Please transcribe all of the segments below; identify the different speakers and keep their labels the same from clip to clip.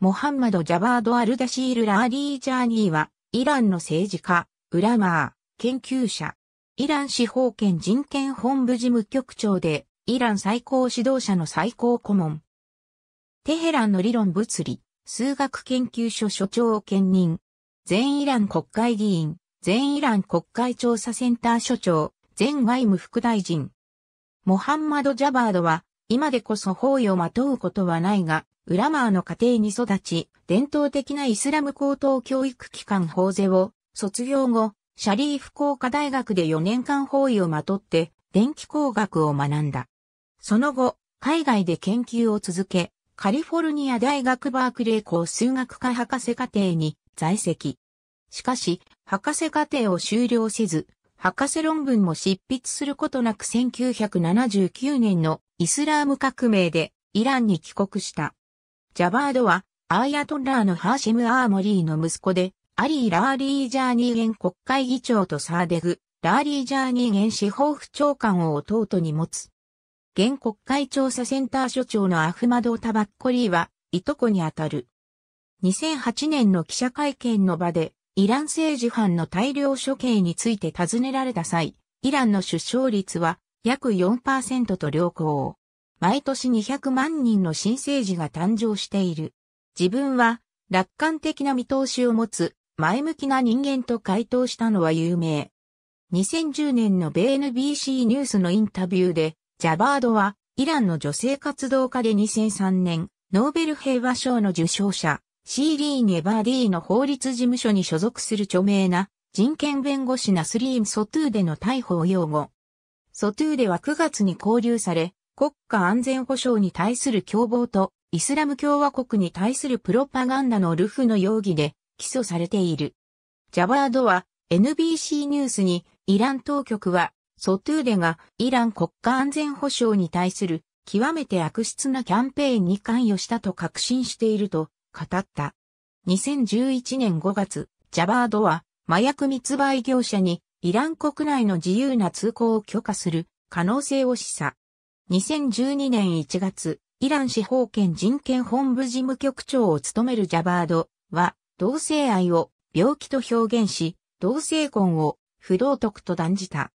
Speaker 1: モハンマド・ジャバード・アルダシール・ラーリー・ジャーニーは、イランの政治家、ウラマー、研究者、イラン司法権人権本部事務局長で、イラン最高指導者の最高顧問。テヘランの理論物理、数学研究所所長を兼任。全イラン国会議員、全イラン国会調査センター所長、全外務副大臣。モハンマド・ジャバードは、今でこそ包囲をまとうことはないが、ウラマーの家庭に育ち、伝統的なイスラム高等教育機関法税を卒業後、シャリーフ工科大学で4年間包囲をまとって電気工学を学んだ。その後、海外で研究を続け、カリフォルニア大学バークレー校数学科博士課程に在籍。しかし、博士課程を修了せず、博士論文も執筆することなく1979年のイスラーム革命でイランに帰国した。ジャバードはアーヤトン・ラーのハーシム・アーモリーの息子で、アリー・ラーリー・ジャーニー元国会議長とサーデグ、ラーリー・ジャーニー元司法府長官を弟に持つ。現国会調査センター所長のアフマド・タバッコリーは、いとこにあたる。2008年の記者会見の場で、イラン政治犯の大量処刑について尋ねられた際、イランの出生率は約4%と良好。毎年200万人の新生児が誕生している。自分は楽観的な見通しを持つ前向きな人間と回答したのは有名。2010年の b NBC ニュースのインタビューで、ジャバードはイランの女性活動家で2003年、ノーベル平和賞の受賞者、シーリー・ネバーディーの法律事務所に所属する著名な人権弁護士ナスリーム・ソトゥーでの逮捕を擁護。ソトゥーレは9月に拘留され、国家安全保障に対する共謀と、イスラム共和国に対するプロパガンダのルフの容疑で起訴されている。ジャバードは NBC ニュースにイラン当局はソトゥーレがイラン国家安全保障に対する極めて悪質なキャンペーンに関与したと確信していると語った。2011年5月、ジャバードは麻薬密売業者にイラン国内の自由な通行を許可する可能性を示唆。2012年1月、イラン司法権人権本部事務局長を務めるジャバードは、同性愛を病気と表現し、同性婚を不道徳と断じた。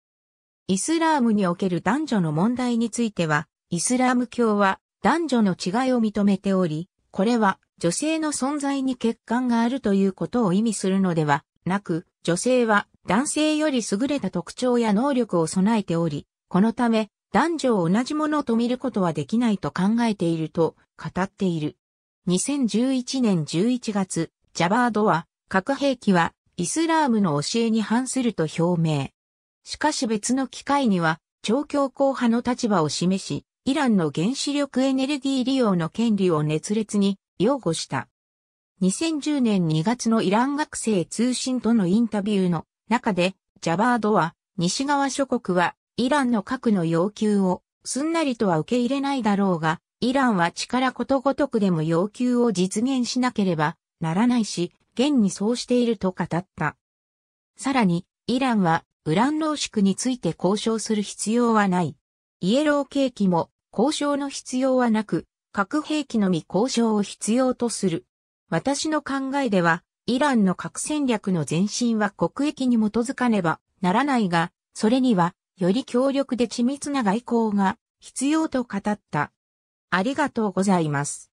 Speaker 1: イスラームにおける男女の問題については、イスラーム教は男女の違いを認めており、これは女性の存在に欠陥があるということを意味するのではなく、女性は男性より優れた特徴や能力を備えており、このため男女を同じものと見ることはできないと考えていると語っている。2011年11月、ジャバードは核兵器はイスラームの教えに反すると表明。しかし別の機会には超強硬派の立場を示し、イランの原子力エネルギー利用の権利を熱烈に擁護した。2010年2月のイラン学生通信とのインタビューの中で、ジャバードは、西側諸国は、イランの核の要求を、すんなりとは受け入れないだろうが、イランは力ことごとくでも要求を実現しなければならないし、現にそうしていると語った。さらに、イランは、ウラン濃縮について交渉する必要はない。イエローケーキも、交渉の必要はなく、核兵器のみ交渉を必要とする。私の考えでは、イランの核戦略の前進は国益に基づかねばならないが、それには、より強力で緻密な外交が必要と語った。ありがとうございます。